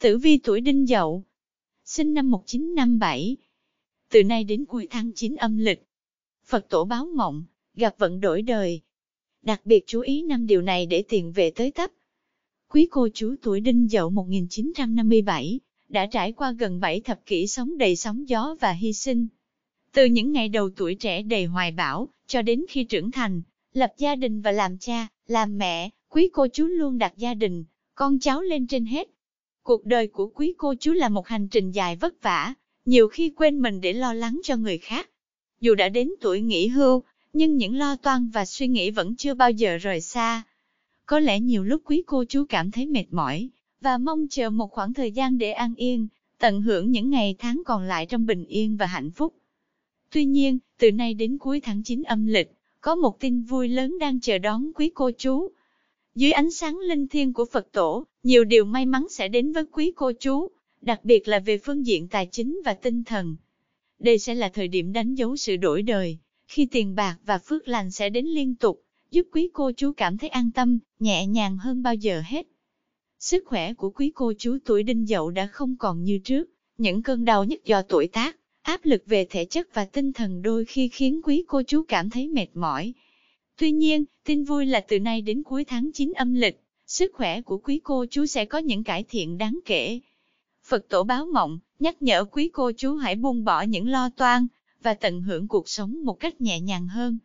Tử vi tuổi đinh dậu, sinh năm 1957. Từ nay đến cuối tháng 9 âm lịch, Phật tổ báo mộng, gặp vận đổi đời. Đặc biệt chú ý năm điều này để tiền về tới tấp. Quý cô chú tuổi đinh dậu 1957, đã trải qua gần 7 thập kỷ sống đầy sóng gió và hy sinh. Từ những ngày đầu tuổi trẻ đầy hoài bão, cho đến khi trưởng thành, lập gia đình và làm cha, làm mẹ, quý cô chú luôn đặt gia đình, con cháu lên trên hết. Cuộc đời của quý cô chú là một hành trình dài vất vả, nhiều khi quên mình để lo lắng cho người khác. Dù đã đến tuổi nghỉ hưu, nhưng những lo toan và suy nghĩ vẫn chưa bao giờ rời xa. Có lẽ nhiều lúc quý cô chú cảm thấy mệt mỏi, và mong chờ một khoảng thời gian để an yên, tận hưởng những ngày tháng còn lại trong bình yên và hạnh phúc. Tuy nhiên, từ nay đến cuối tháng 9 âm lịch, có một tin vui lớn đang chờ đón quý cô chú. Dưới ánh sáng linh thiêng của Phật tổ, nhiều điều may mắn sẽ đến với quý cô chú, đặc biệt là về phương diện tài chính và tinh thần. Đây sẽ là thời điểm đánh dấu sự đổi đời, khi tiền bạc và phước lành sẽ đến liên tục, giúp quý cô chú cảm thấy an tâm, nhẹ nhàng hơn bao giờ hết. Sức khỏe của quý cô chú tuổi đinh dậu đã không còn như trước, những cơn đau nhức do tuổi tác, áp lực về thể chất và tinh thần đôi khi khiến quý cô chú cảm thấy mệt mỏi, Tuy nhiên, tin vui là từ nay đến cuối tháng 9 âm lịch, sức khỏe của quý cô chú sẽ có những cải thiện đáng kể. Phật tổ báo mộng, nhắc nhở quý cô chú hãy buông bỏ những lo toan và tận hưởng cuộc sống một cách nhẹ nhàng hơn.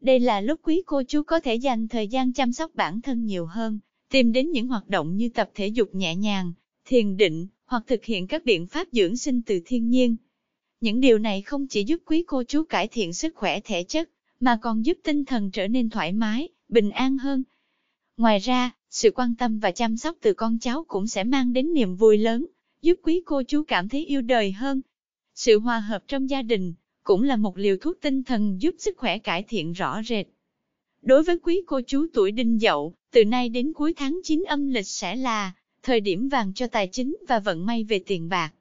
Đây là lúc quý cô chú có thể dành thời gian chăm sóc bản thân nhiều hơn, tìm đến những hoạt động như tập thể dục nhẹ nhàng, thiền định, hoặc thực hiện các biện pháp dưỡng sinh từ thiên nhiên. Những điều này không chỉ giúp quý cô chú cải thiện sức khỏe thể chất, mà còn giúp tinh thần trở nên thoải mái, bình an hơn. Ngoài ra, sự quan tâm và chăm sóc từ con cháu cũng sẽ mang đến niềm vui lớn, giúp quý cô chú cảm thấy yêu đời hơn. Sự hòa hợp trong gia đình cũng là một liều thuốc tinh thần giúp sức khỏe cải thiện rõ rệt. Đối với quý cô chú tuổi đinh dậu, từ nay đến cuối tháng 9 âm lịch sẽ là thời điểm vàng cho tài chính và vận may về tiền bạc.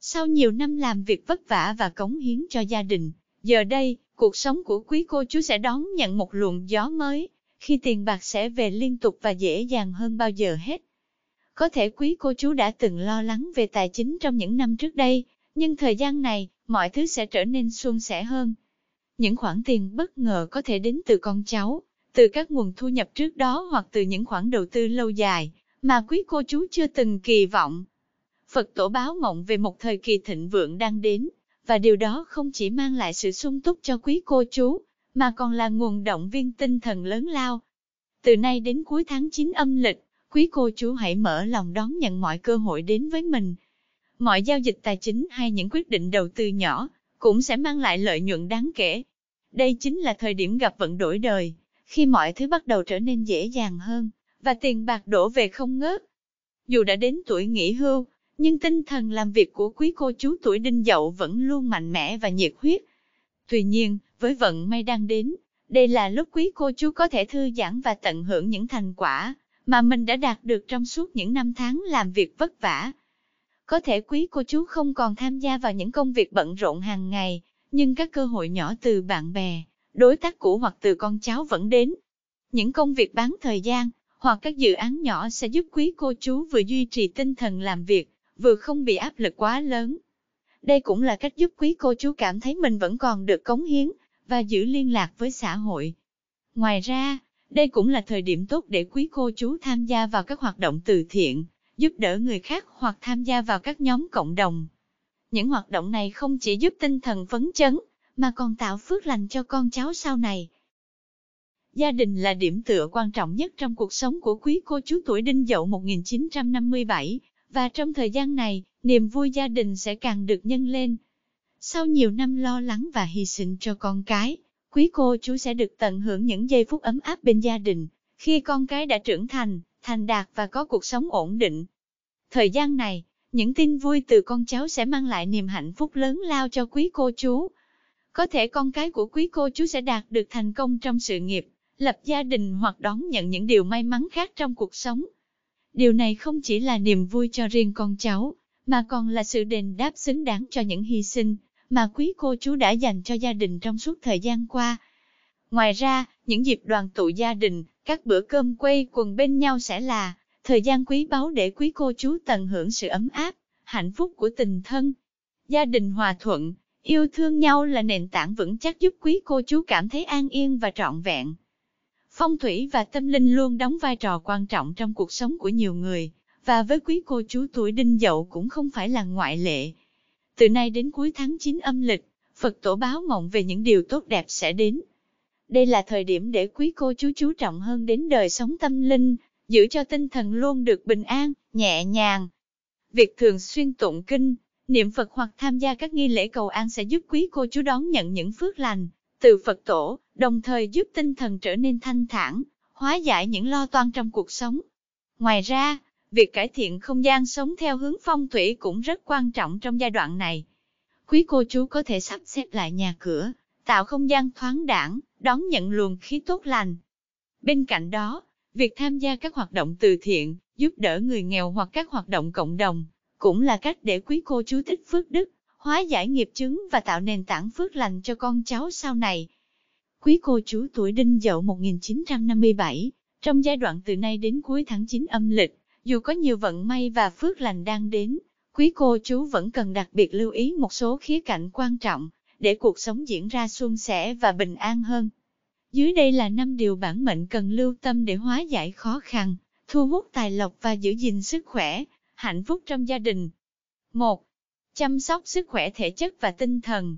Sau nhiều năm làm việc vất vả và cống hiến cho gia đình, Giờ đây, cuộc sống của quý cô chú sẽ đón nhận một luồng gió mới, khi tiền bạc sẽ về liên tục và dễ dàng hơn bao giờ hết. Có thể quý cô chú đã từng lo lắng về tài chính trong những năm trước đây, nhưng thời gian này, mọi thứ sẽ trở nên suôn sẻ hơn. Những khoản tiền bất ngờ có thể đến từ con cháu, từ các nguồn thu nhập trước đó hoặc từ những khoản đầu tư lâu dài mà quý cô chú chưa từng kỳ vọng. Phật tổ báo mộng về một thời kỳ thịnh vượng đang đến, và điều đó không chỉ mang lại sự sung túc cho quý cô chú, mà còn là nguồn động viên tinh thần lớn lao. Từ nay đến cuối tháng 9 âm lịch, quý cô chú hãy mở lòng đón nhận mọi cơ hội đến với mình. Mọi giao dịch tài chính hay những quyết định đầu tư nhỏ cũng sẽ mang lại lợi nhuận đáng kể. Đây chính là thời điểm gặp vận đổi đời, khi mọi thứ bắt đầu trở nên dễ dàng hơn và tiền bạc đổ về không ngớt. Dù đã đến tuổi nghỉ hưu, nhưng tinh thần làm việc của quý cô chú tuổi đinh dậu vẫn luôn mạnh mẽ và nhiệt huyết. Tuy nhiên, với vận may đang đến, đây là lúc quý cô chú có thể thư giãn và tận hưởng những thành quả mà mình đã đạt được trong suốt những năm tháng làm việc vất vả. Có thể quý cô chú không còn tham gia vào những công việc bận rộn hàng ngày, nhưng các cơ hội nhỏ từ bạn bè, đối tác cũ hoặc từ con cháu vẫn đến. Những công việc bán thời gian hoặc các dự án nhỏ sẽ giúp quý cô chú vừa duy trì tinh thần làm việc, vừa không bị áp lực quá lớn. Đây cũng là cách giúp quý cô chú cảm thấy mình vẫn còn được cống hiến và giữ liên lạc với xã hội. Ngoài ra, đây cũng là thời điểm tốt để quý cô chú tham gia vào các hoạt động từ thiện, giúp đỡ người khác hoặc tham gia vào các nhóm cộng đồng. Những hoạt động này không chỉ giúp tinh thần phấn chấn, mà còn tạo phước lành cho con cháu sau này. Gia đình là điểm tựa quan trọng nhất trong cuộc sống của quý cô chú tuổi Đinh Dậu 1957, và trong thời gian này, niềm vui gia đình sẽ càng được nhân lên. Sau nhiều năm lo lắng và hy sinh cho con cái, quý cô chú sẽ được tận hưởng những giây phút ấm áp bên gia đình, khi con cái đã trưởng thành, thành đạt và có cuộc sống ổn định. Thời gian này, những tin vui từ con cháu sẽ mang lại niềm hạnh phúc lớn lao cho quý cô chú. Có thể con cái của quý cô chú sẽ đạt được thành công trong sự nghiệp, lập gia đình hoặc đón nhận những điều may mắn khác trong cuộc sống. Điều này không chỉ là niềm vui cho riêng con cháu, mà còn là sự đền đáp xứng đáng cho những hy sinh mà quý cô chú đã dành cho gia đình trong suốt thời gian qua. Ngoài ra, những dịp đoàn tụ gia đình, các bữa cơm quây quần bên nhau sẽ là thời gian quý báu để quý cô chú tận hưởng sự ấm áp, hạnh phúc của tình thân. Gia đình hòa thuận, yêu thương nhau là nền tảng vững chắc giúp quý cô chú cảm thấy an yên và trọn vẹn. Phong thủy và tâm linh luôn đóng vai trò quan trọng trong cuộc sống của nhiều người, và với quý cô chú tuổi đinh dậu cũng không phải là ngoại lệ. Từ nay đến cuối tháng 9 âm lịch, Phật tổ báo mộng về những điều tốt đẹp sẽ đến. Đây là thời điểm để quý cô chú chú trọng hơn đến đời sống tâm linh, giữ cho tinh thần luôn được bình an, nhẹ nhàng. Việc thường xuyên tụng kinh, niệm Phật hoặc tham gia các nghi lễ cầu an sẽ giúp quý cô chú đón nhận những phước lành từ Phật tổ, đồng thời giúp tinh thần trở nên thanh thản, hóa giải những lo toan trong cuộc sống. Ngoài ra, việc cải thiện không gian sống theo hướng phong thủy cũng rất quan trọng trong giai đoạn này. Quý cô chú có thể sắp xếp lại nhà cửa, tạo không gian thoáng đãng, đón nhận luồng khí tốt lành. Bên cạnh đó, việc tham gia các hoạt động từ thiện, giúp đỡ người nghèo hoặc các hoạt động cộng đồng, cũng là cách để quý cô chú tích phước đức, hóa giải nghiệp chứng và tạo nền tảng phước lành cho con cháu sau này. Quý cô chú tuổi đinh dậu 1957, trong giai đoạn từ nay đến cuối tháng 9 âm lịch, dù có nhiều vận may và phước lành đang đến, quý cô chú vẫn cần đặc biệt lưu ý một số khía cạnh quan trọng, để cuộc sống diễn ra suôn sẻ và bình an hơn. Dưới đây là năm điều bản mệnh cần lưu tâm để hóa giải khó khăn, thu hút tài lộc và giữ gìn sức khỏe, hạnh phúc trong gia đình. 1. Chăm sóc sức khỏe thể chất và tinh thần.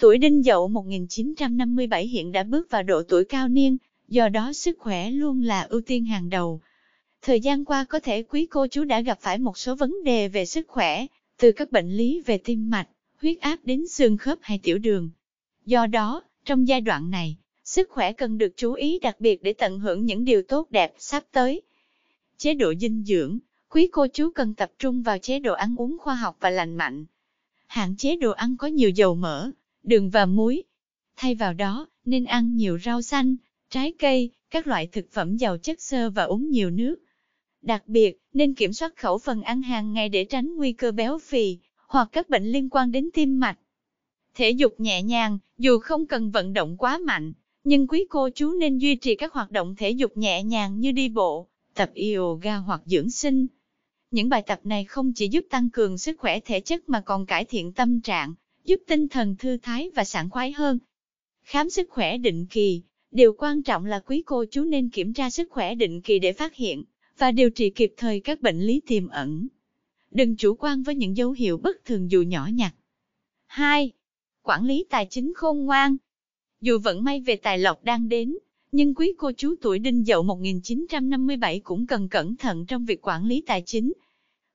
Tuổi đinh dậu 1957 hiện đã bước vào độ tuổi cao niên, do đó sức khỏe luôn là ưu tiên hàng đầu. Thời gian qua có thể quý cô chú đã gặp phải một số vấn đề về sức khỏe, từ các bệnh lý về tim mạch, huyết áp đến xương khớp hay tiểu đường. Do đó, trong giai đoạn này, sức khỏe cần được chú ý đặc biệt để tận hưởng những điều tốt đẹp sắp tới. Chế độ dinh dưỡng, quý cô chú cần tập trung vào chế độ ăn uống khoa học và lành mạnh. Hạn chế đồ ăn có nhiều dầu mỡ, đường và muối. Thay vào đó, nên ăn nhiều rau xanh, trái cây, các loại thực phẩm giàu chất xơ và uống nhiều nước. Đặc biệt, nên kiểm soát khẩu phần ăn hàng ngày để tránh nguy cơ béo phì hoặc các bệnh liên quan đến tim mạch. Thể dục nhẹ nhàng, dù không cần vận động quá mạnh, nhưng quý cô chú nên duy trì các hoạt động thể dục nhẹ nhàng như đi bộ, tập yoga hoặc dưỡng sinh. Những bài tập này không chỉ giúp tăng cường sức khỏe thể chất mà còn cải thiện tâm trạng, giúp tinh thần thư thái và sảng khoái hơn. Khám sức khỏe định kỳ, điều quan trọng là quý cô chú nên kiểm tra sức khỏe định kỳ để phát hiện và điều trị kịp thời các bệnh lý tiềm ẩn. Đừng chủ quan với những dấu hiệu bất thường dù nhỏ nhặt. 2. Quản lý tài chính khôn ngoan. Dù vận may về tài lộc đang đến, nhưng quý cô chú tuổi đinh dậu 1957 cũng cần cẩn thận trong việc quản lý tài chính.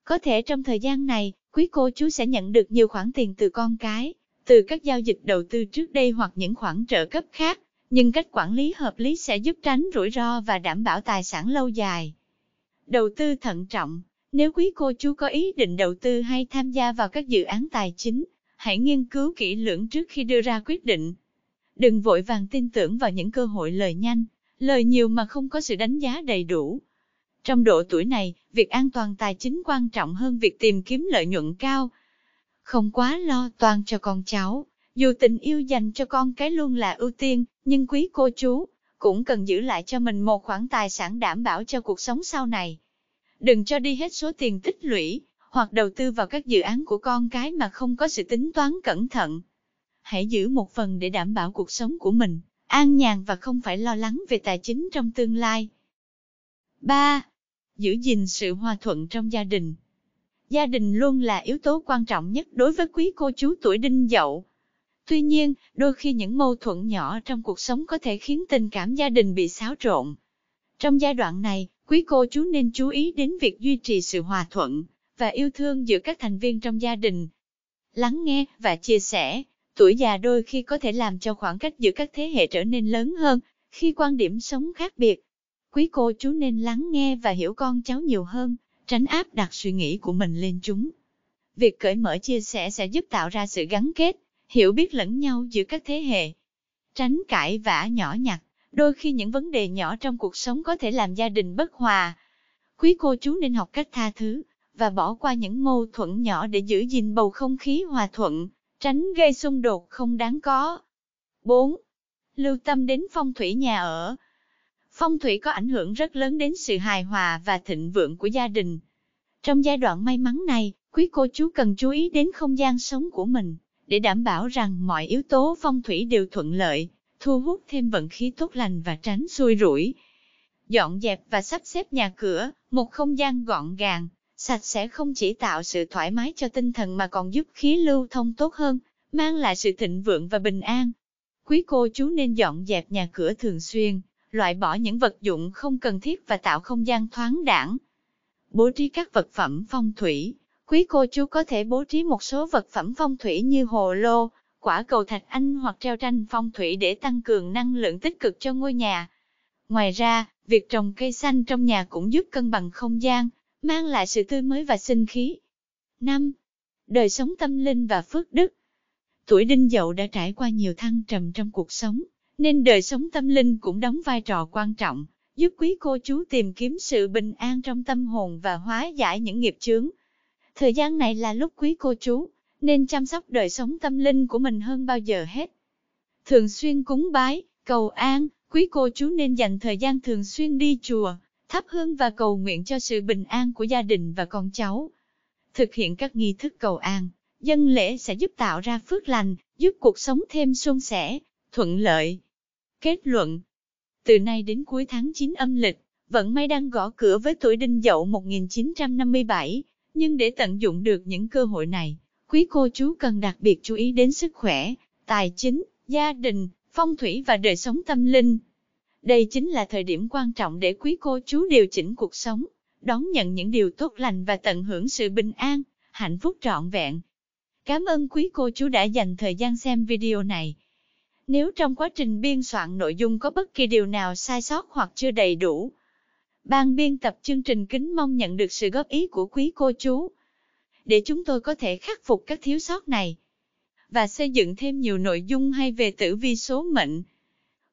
Có thể trong thời gian này, quý cô chú sẽ nhận được nhiều khoản tiền từ con cái, từ các giao dịch đầu tư trước đây hoặc những khoản trợ cấp khác, nhưng cách quản lý hợp lý sẽ giúp tránh rủi ro và đảm bảo tài sản lâu dài. Đầu tư thận trọng, nếu quý cô chú có ý định đầu tư hay tham gia vào các dự án tài chính, hãy nghiên cứu kỹ lưỡng trước khi đưa ra quyết định. Đừng vội vàng tin tưởng vào những cơ hội lời nhanh, lời nhiều mà không có sự đánh giá đầy đủ. Trong độ tuổi này, việc an toàn tài chính quan trọng hơn việc tìm kiếm lợi nhuận cao. Không quá lo toan cho con cháu, dù tình yêu dành cho con cái luôn là ưu tiên, nhưng quý cô chú cũng cần giữ lại cho mình một khoản tài sản đảm bảo cho cuộc sống sau này. Đừng cho đi hết số tiền tích lũy, hoặc đầu tư vào các dự án của con cái mà không có sự tính toán cẩn thận. Hãy giữ một phần để đảm bảo cuộc sống của mình, an nhàn và không phải lo lắng về tài chính trong tương lai. 3 giữ gìn sự hòa thuận trong gia đình. Gia đình luôn là yếu tố quan trọng nhất đối với quý cô chú tuổi đinh dậu. Tuy nhiên, đôi khi những mâu thuẫn nhỏ trong cuộc sống có thể khiến tình cảm gia đình bị xáo trộn. Trong giai đoạn này, quý cô chú nên chú ý đến việc duy trì sự hòa thuận và yêu thương giữa các thành viên trong gia đình. Lắng nghe và chia sẻ, tuổi già đôi khi có thể làm cho khoảng cách giữa các thế hệ trở nên lớn hơn khi quan điểm sống khác biệt Quý cô chú nên lắng nghe và hiểu con cháu nhiều hơn, tránh áp đặt suy nghĩ của mình lên chúng. Việc cởi mở chia sẻ sẽ giúp tạo ra sự gắn kết, hiểu biết lẫn nhau giữa các thế hệ. Tránh cãi vã nhỏ nhặt, đôi khi những vấn đề nhỏ trong cuộc sống có thể làm gia đình bất hòa. Quý cô chú nên học cách tha thứ và bỏ qua những mâu thuẫn nhỏ để giữ gìn bầu không khí hòa thuận, tránh gây xung đột không đáng có. 4. Lưu tâm đến phong thủy nhà ở. Phong thủy có ảnh hưởng rất lớn đến sự hài hòa và thịnh vượng của gia đình. Trong giai đoạn may mắn này, quý cô chú cần chú ý đến không gian sống của mình, để đảm bảo rằng mọi yếu tố phong thủy đều thuận lợi, thu hút thêm vận khí tốt lành và tránh xui rủi. Dọn dẹp và sắp xếp nhà cửa, một không gian gọn gàng, sạch sẽ không chỉ tạo sự thoải mái cho tinh thần mà còn giúp khí lưu thông tốt hơn, mang lại sự thịnh vượng và bình an. Quý cô chú nên dọn dẹp nhà cửa thường xuyên, loại bỏ những vật dụng không cần thiết và tạo không gian thoáng đẳng, Bố trí các vật phẩm phong thủy, quý cô chú có thể bố trí một số vật phẩm phong thủy như hồ lô, quả cầu thạch anh hoặc treo tranh phong thủy để tăng cường năng lượng tích cực cho ngôi nhà. Ngoài ra, việc trồng cây xanh trong nhà cũng giúp cân bằng không gian, mang lại sự tươi mới và sinh khí. 5. Đời sống tâm linh và phước đức Tuổi đinh dậu đã trải qua nhiều thăng trầm trong cuộc sống, nên đời sống tâm linh cũng đóng vai trò quan trọng, giúp quý cô chú tìm kiếm sự bình an trong tâm hồn và hóa giải những nghiệp chướng. Thời gian này là lúc quý cô chú nên chăm sóc đời sống tâm linh của mình hơn bao giờ hết. Thường xuyên cúng bái, cầu an, quý cô chú nên dành thời gian thường xuyên đi chùa, thắp hương và cầu nguyện cho sự bình an của gia đình và con cháu. Thực hiện các nghi thức cầu an, dân lễ sẽ giúp tạo ra phước lành, giúp cuộc sống thêm suôn sẻ, thuận lợi. Kết luận Từ nay đến cuối tháng 9 âm lịch, vận may đang gõ cửa với tuổi đinh dậu 1957, nhưng để tận dụng được những cơ hội này, quý cô chú cần đặc biệt chú ý đến sức khỏe, tài chính, gia đình, phong thủy và đời sống tâm linh. Đây chính là thời điểm quan trọng để quý cô chú điều chỉnh cuộc sống, đón nhận những điều tốt lành và tận hưởng sự bình an, hạnh phúc trọn vẹn. Cảm ơn quý cô chú đã dành thời gian xem video này nếu trong quá trình biên soạn nội dung có bất kỳ điều nào sai sót hoặc chưa đầy đủ. Ban biên tập chương trình kính mong nhận được sự góp ý của quý cô chú, để chúng tôi có thể khắc phục các thiếu sót này và xây dựng thêm nhiều nội dung hay về tử vi số mệnh.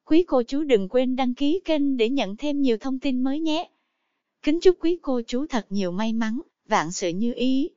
Quý cô chú đừng quên đăng ký kênh để nhận thêm nhiều thông tin mới nhé. Kính chúc quý cô chú thật nhiều may mắn, vạn sự như ý.